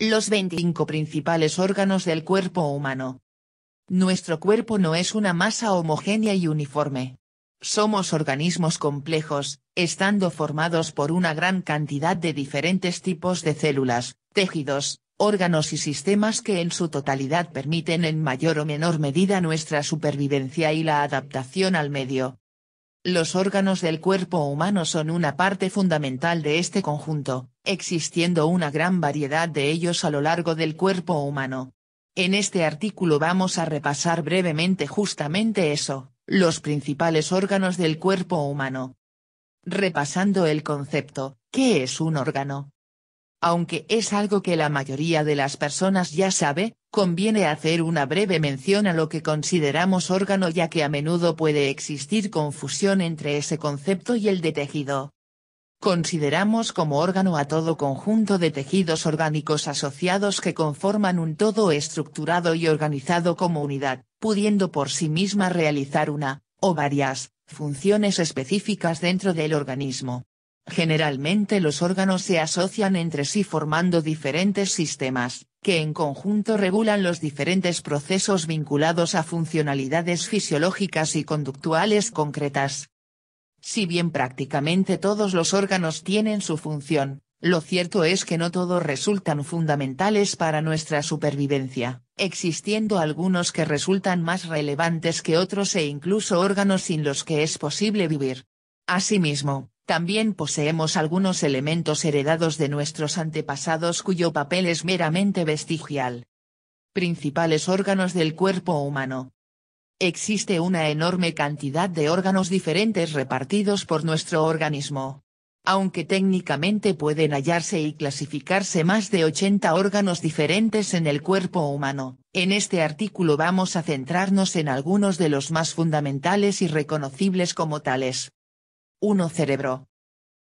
Los 25 principales órganos del cuerpo humano. Nuestro cuerpo no es una masa homogénea y uniforme. Somos organismos complejos, estando formados por una gran cantidad de diferentes tipos de células, tejidos, órganos y sistemas que en su totalidad permiten en mayor o menor medida nuestra supervivencia y la adaptación al medio, los órganos del cuerpo humano son una parte fundamental de este conjunto, existiendo una gran variedad de ellos a lo largo del cuerpo humano. En este artículo vamos a repasar brevemente justamente eso, los principales órganos del cuerpo humano. Repasando el concepto, ¿qué es un órgano? Aunque es algo que la mayoría de las personas ya sabe, Conviene hacer una breve mención a lo que consideramos órgano ya que a menudo puede existir confusión entre ese concepto y el de tejido. Consideramos como órgano a todo conjunto de tejidos orgánicos asociados que conforman un todo estructurado y organizado como unidad, pudiendo por sí misma realizar una, o varias, funciones específicas dentro del organismo. Generalmente los órganos se asocian entre sí formando diferentes sistemas, que en conjunto regulan los diferentes procesos vinculados a funcionalidades fisiológicas y conductuales concretas. Si bien prácticamente todos los órganos tienen su función, lo cierto es que no todos resultan fundamentales para nuestra supervivencia, existiendo algunos que resultan más relevantes que otros e incluso órganos sin los que es posible vivir. Asimismo, también poseemos algunos elementos heredados de nuestros antepasados cuyo papel es meramente vestigial. Principales órganos del cuerpo humano. Existe una enorme cantidad de órganos diferentes repartidos por nuestro organismo. Aunque técnicamente pueden hallarse y clasificarse más de 80 órganos diferentes en el cuerpo humano, en este artículo vamos a centrarnos en algunos de los más fundamentales y reconocibles como tales. 1. Cerebro.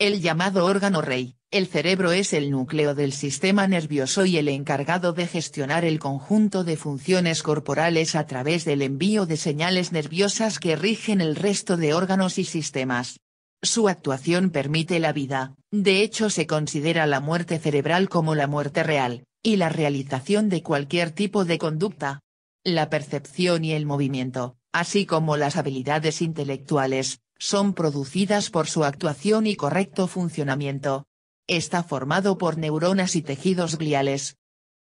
El llamado órgano rey, el cerebro es el núcleo del sistema nervioso y el encargado de gestionar el conjunto de funciones corporales a través del envío de señales nerviosas que rigen el resto de órganos y sistemas. Su actuación permite la vida, de hecho se considera la muerte cerebral como la muerte real, y la realización de cualquier tipo de conducta. La percepción y el movimiento, así como las habilidades intelectuales, son producidas por su actuación y correcto funcionamiento. Está formado por neuronas y tejidos gliales.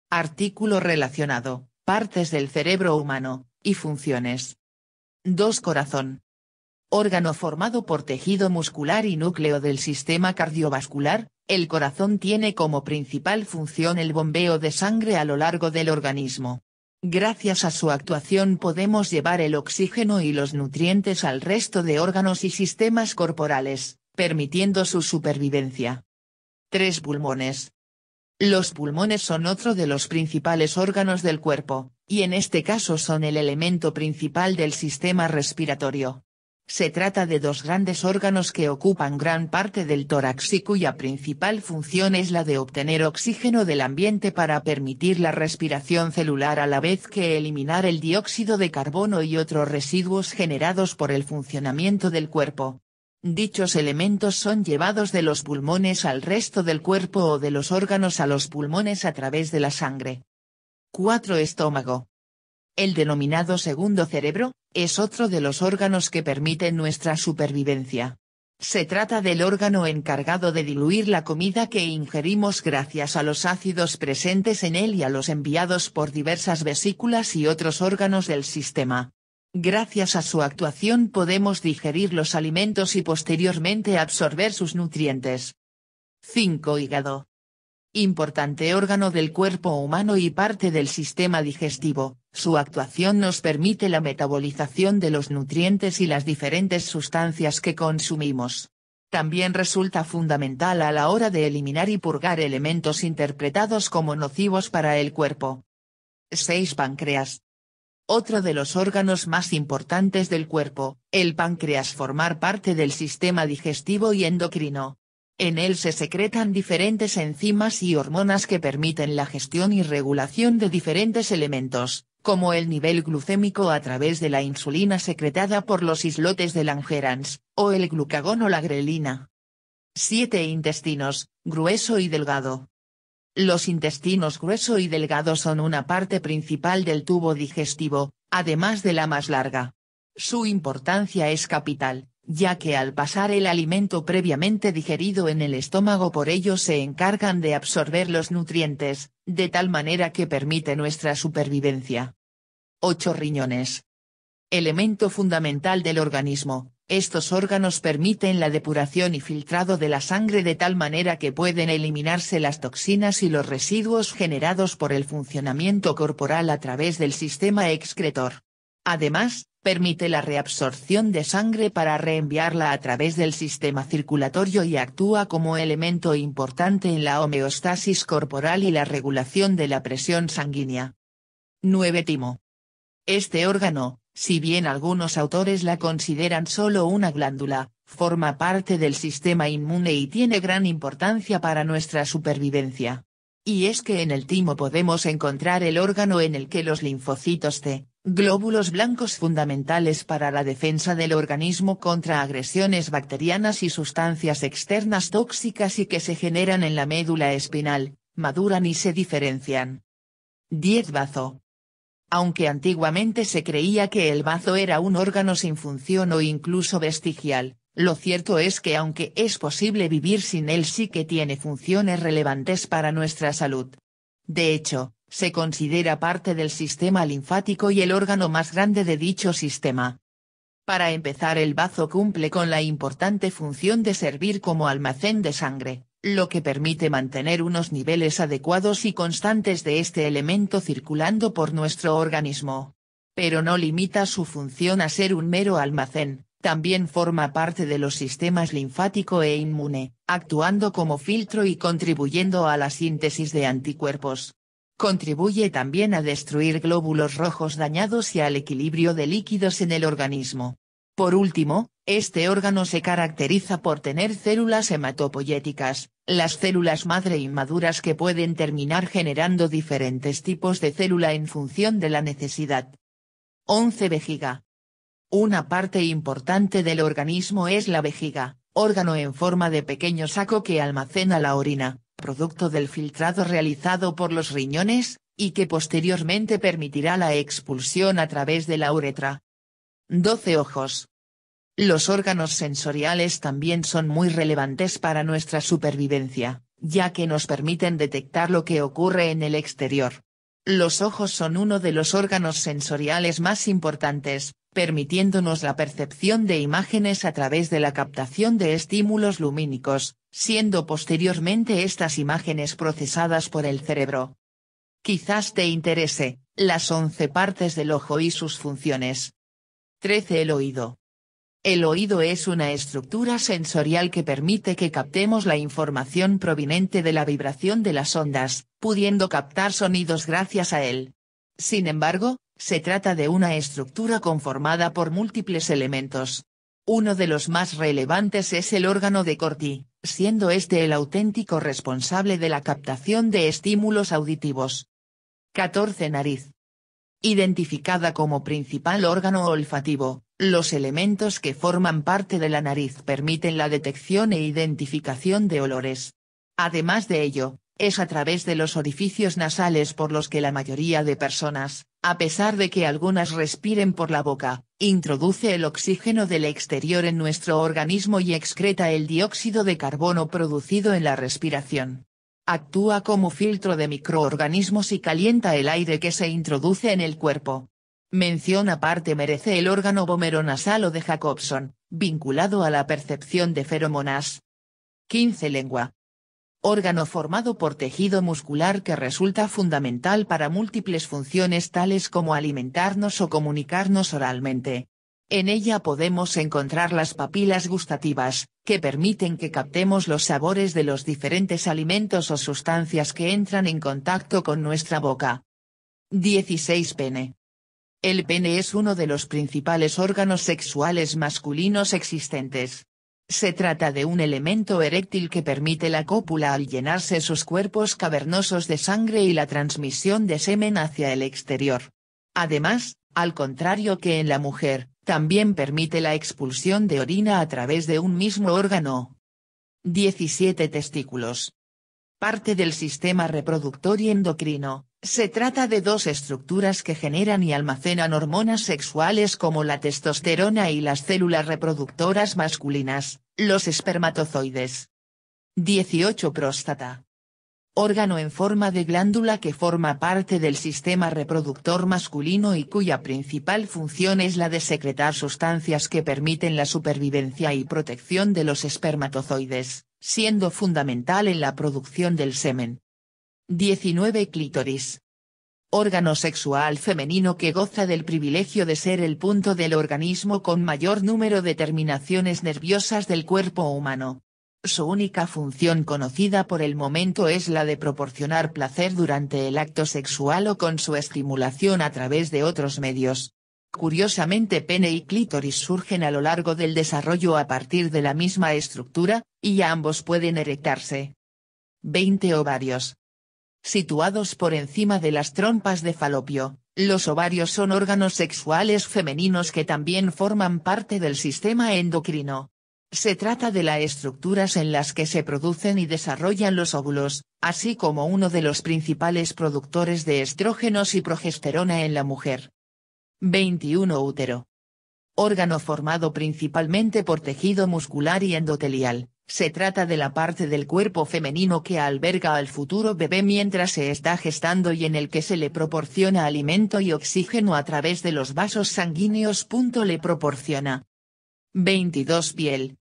Artículo relacionado, partes del cerebro humano, y funciones. 2. Corazón. Órgano formado por tejido muscular y núcleo del sistema cardiovascular, el corazón tiene como principal función el bombeo de sangre a lo largo del organismo. Gracias a su actuación podemos llevar el oxígeno y los nutrientes al resto de órganos y sistemas corporales, permitiendo su supervivencia. 3. Pulmones. Los pulmones son otro de los principales órganos del cuerpo, y en este caso son el elemento principal del sistema respiratorio. Se trata de dos grandes órganos que ocupan gran parte del tórax y cuya principal función es la de obtener oxígeno del ambiente para permitir la respiración celular a la vez que eliminar el dióxido de carbono y otros residuos generados por el funcionamiento del cuerpo. Dichos elementos son llevados de los pulmones al resto del cuerpo o de los órganos a los pulmones a través de la sangre. 4. Estómago. El denominado segundo cerebro, es otro de los órganos que permiten nuestra supervivencia. Se trata del órgano encargado de diluir la comida que ingerimos gracias a los ácidos presentes en él y a los enviados por diversas vesículas y otros órganos del sistema. Gracias a su actuación podemos digerir los alimentos y posteriormente absorber sus nutrientes. 5. Hígado importante órgano del cuerpo humano y parte del sistema digestivo, su actuación nos permite la metabolización de los nutrientes y las diferentes sustancias que consumimos. También resulta fundamental a la hora de eliminar y purgar elementos interpretados como nocivos para el cuerpo. 6. Páncreas. Otro de los órganos más importantes del cuerpo, el páncreas formar parte del sistema digestivo y endocrino, en él se secretan diferentes enzimas y hormonas que permiten la gestión y regulación de diferentes elementos, como el nivel glucémico a través de la insulina secretada por los islotes de Langerhans, o el glucagón o la grelina. 7 intestinos, grueso y delgado. Los intestinos grueso y delgado son una parte principal del tubo digestivo, además de la más larga. Su importancia es capital, ya que al pasar el alimento previamente digerido en el estómago por ello se encargan de absorber los nutrientes, de tal manera que permite nuestra supervivencia. 8 riñones. Elemento fundamental del organismo, estos órganos permiten la depuración y filtrado de la sangre de tal manera que pueden eliminarse las toxinas y los residuos generados por el funcionamiento corporal a través del sistema excretor. Además, permite la reabsorción de sangre para reenviarla a través del sistema circulatorio y actúa como elemento importante en la homeostasis corporal y la regulación de la presión sanguínea. 9. Timo. Este órgano, si bien algunos autores la consideran solo una glándula, forma parte del sistema inmune y tiene gran importancia para nuestra supervivencia. Y es que en el timo podemos encontrar el órgano en el que los linfocitos T, glóbulos blancos fundamentales para la defensa del organismo contra agresiones bacterianas y sustancias externas tóxicas y que se generan en la médula espinal, maduran y se diferencian. 10 bazo. Aunque antiguamente se creía que el bazo era un órgano sin función o incluso vestigial, lo cierto es que aunque es posible vivir sin él sí que tiene funciones relevantes para nuestra salud. De hecho, se considera parte del sistema linfático y el órgano más grande de dicho sistema. Para empezar el bazo cumple con la importante función de servir como almacén de sangre, lo que permite mantener unos niveles adecuados y constantes de este elemento circulando por nuestro organismo. Pero no limita su función a ser un mero almacén, también forma parte de los sistemas linfático e inmune, actuando como filtro y contribuyendo a la síntesis de anticuerpos, Contribuye también a destruir glóbulos rojos dañados y al equilibrio de líquidos en el organismo. Por último, este órgano se caracteriza por tener células hematopoyéticas, las células madre inmaduras que pueden terminar generando diferentes tipos de célula en función de la necesidad. 11 vejiga. Una parte importante del organismo es la vejiga, órgano en forma de pequeño saco que almacena la orina, producto del filtrado realizado por los riñones, y que posteriormente permitirá la expulsión a través de la uretra. 12 ojos. Los órganos sensoriales también son muy relevantes para nuestra supervivencia, ya que nos permiten detectar lo que ocurre en el exterior. Los ojos son uno de los órganos sensoriales más importantes, permitiéndonos la percepción de imágenes a través de la captación de estímulos lumínicos, siendo posteriormente estas imágenes procesadas por el cerebro. Quizás te interese, las once partes del ojo y sus funciones. 13. El oído. El oído es una estructura sensorial que permite que captemos la información proveniente de la vibración de las ondas, pudiendo captar sonidos gracias a él. Sin embargo, se trata de una estructura conformada por múltiples elementos. Uno de los más relevantes es el órgano de Corti, siendo este el auténtico responsable de la captación de estímulos auditivos. 14. Nariz. Identificada como principal órgano olfativo, los elementos que forman parte de la nariz permiten la detección e identificación de olores. Además de ello, es a través de los orificios nasales por los que la mayoría de personas, a pesar de que algunas respiren por la boca, introduce el oxígeno del exterior en nuestro organismo y excreta el dióxido de carbono producido en la respiración. Actúa como filtro de microorganismos y calienta el aire que se introduce en el cuerpo. Mención aparte merece el órgano nasal o de Jacobson, vinculado a la percepción de feromonas. 15 Lengua órgano formado por tejido muscular que resulta fundamental para múltiples funciones tales como alimentarnos o comunicarnos oralmente. En ella podemos encontrar las papilas gustativas, que permiten que captemos los sabores de los diferentes alimentos o sustancias que entran en contacto con nuestra boca. 16 Pene. El pene es uno de los principales órganos sexuales masculinos existentes. Se trata de un elemento eréctil que permite la cópula al llenarse sus cuerpos cavernosos de sangre y la transmisión de semen hacia el exterior. Además, al contrario que en la mujer, también permite la expulsión de orina a través de un mismo órgano. 17 testículos parte del sistema reproductor y endocrino. Se trata de dos estructuras que generan y almacenan hormonas sexuales como la testosterona y las células reproductoras masculinas, los espermatozoides. 18. Próstata. Órgano en forma de glándula que forma parte del sistema reproductor masculino y cuya principal función es la de secretar sustancias que permiten la supervivencia y protección de los espermatozoides siendo fundamental en la producción del semen. 19. Clítoris. Órgano sexual femenino que goza del privilegio de ser el punto del organismo con mayor número de terminaciones nerviosas del cuerpo humano. Su única función conocida por el momento es la de proporcionar placer durante el acto sexual o con su estimulación a través de otros medios, Curiosamente pene y clítoris surgen a lo largo del desarrollo a partir de la misma estructura, y ambos pueden erectarse. 20 Ovarios. Situados por encima de las trompas de falopio, los ovarios son órganos sexuales femeninos que también forman parte del sistema endocrino. Se trata de las estructuras en las que se producen y desarrollan los óvulos, así como uno de los principales productores de estrógenos y progesterona en la mujer. 21 Útero. Órgano formado principalmente por tejido muscular y endotelial, se trata de la parte del cuerpo femenino que alberga al futuro bebé mientras se está gestando y en el que se le proporciona alimento y oxígeno a través de los vasos sanguíneos. Le proporciona. 22 Piel.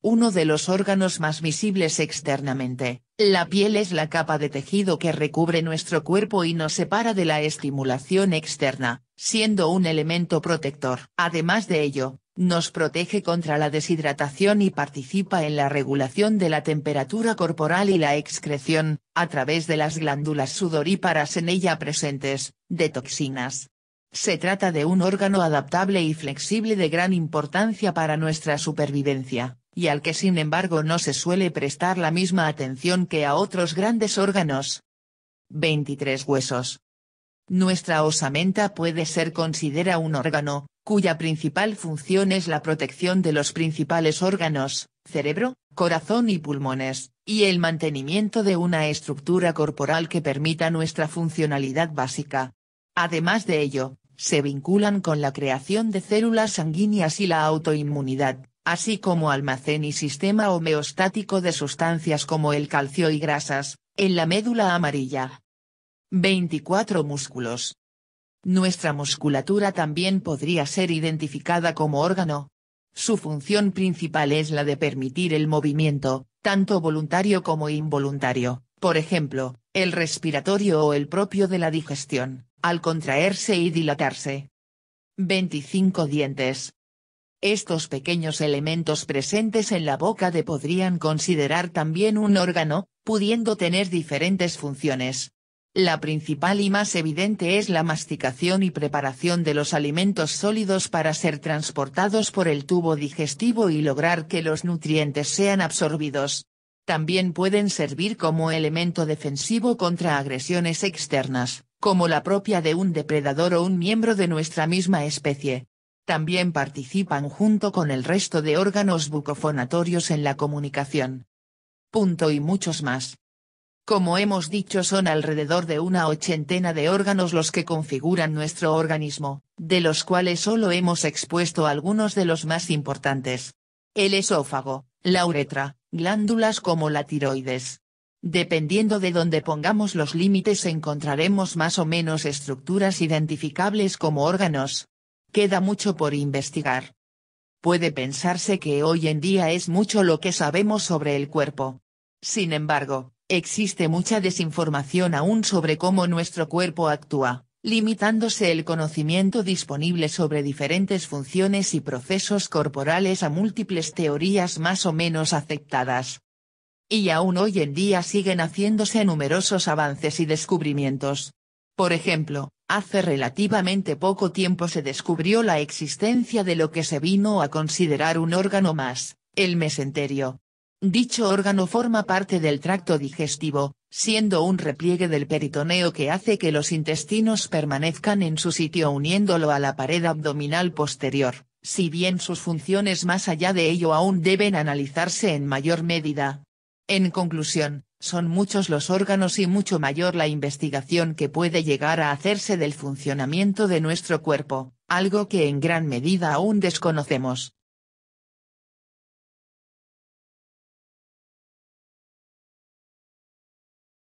Uno de los órganos más visibles externamente, la piel es la capa de tejido que recubre nuestro cuerpo y nos separa de la estimulación externa, siendo un elemento protector. Además de ello, nos protege contra la deshidratación y participa en la regulación de la temperatura corporal y la excreción, a través de las glándulas sudoríparas en ella presentes, de toxinas. Se trata de un órgano adaptable y flexible de gran importancia para nuestra supervivencia y al que sin embargo no se suele prestar la misma atención que a otros grandes órganos. 23 Huesos. Nuestra osamenta puede ser considera un órgano, cuya principal función es la protección de los principales órganos, cerebro, corazón y pulmones, y el mantenimiento de una estructura corporal que permita nuestra funcionalidad básica. Además de ello, se vinculan con la creación de células sanguíneas y la autoinmunidad, así como almacén y sistema homeostático de sustancias como el calcio y grasas, en la médula amarilla. 24 músculos. Nuestra musculatura también podría ser identificada como órgano. Su función principal es la de permitir el movimiento, tanto voluntario como involuntario, por ejemplo, el respiratorio o el propio de la digestión, al contraerse y dilatarse. 25 dientes, estos pequeños elementos presentes en la boca de podrían considerar también un órgano, pudiendo tener diferentes funciones. La principal y más evidente es la masticación y preparación de los alimentos sólidos para ser transportados por el tubo digestivo y lograr que los nutrientes sean absorbidos. También pueden servir como elemento defensivo contra agresiones externas, como la propia de un depredador o un miembro de nuestra misma especie. También participan junto con el resto de órganos bucofonatorios en la comunicación. Punto y muchos más. Como hemos dicho son alrededor de una ochentena de órganos los que configuran nuestro organismo, de los cuales solo hemos expuesto algunos de los más importantes. El esófago, la uretra, glándulas como la tiroides. Dependiendo de dónde pongamos los límites encontraremos más o menos estructuras identificables como órganos, queda mucho por investigar. Puede pensarse que hoy en día es mucho lo que sabemos sobre el cuerpo. Sin embargo, existe mucha desinformación aún sobre cómo nuestro cuerpo actúa, limitándose el conocimiento disponible sobre diferentes funciones y procesos corporales a múltiples teorías más o menos aceptadas. Y aún hoy en día siguen haciéndose numerosos avances y descubrimientos. Por ejemplo, Hace relativamente poco tiempo se descubrió la existencia de lo que se vino a considerar un órgano más, el mesenterio. Dicho órgano forma parte del tracto digestivo, siendo un repliegue del peritoneo que hace que los intestinos permanezcan en su sitio uniéndolo a la pared abdominal posterior, si bien sus funciones más allá de ello aún deben analizarse en mayor medida. En conclusión, son muchos los órganos y mucho mayor la investigación que puede llegar a hacerse del funcionamiento de nuestro cuerpo, algo que en gran medida aún desconocemos.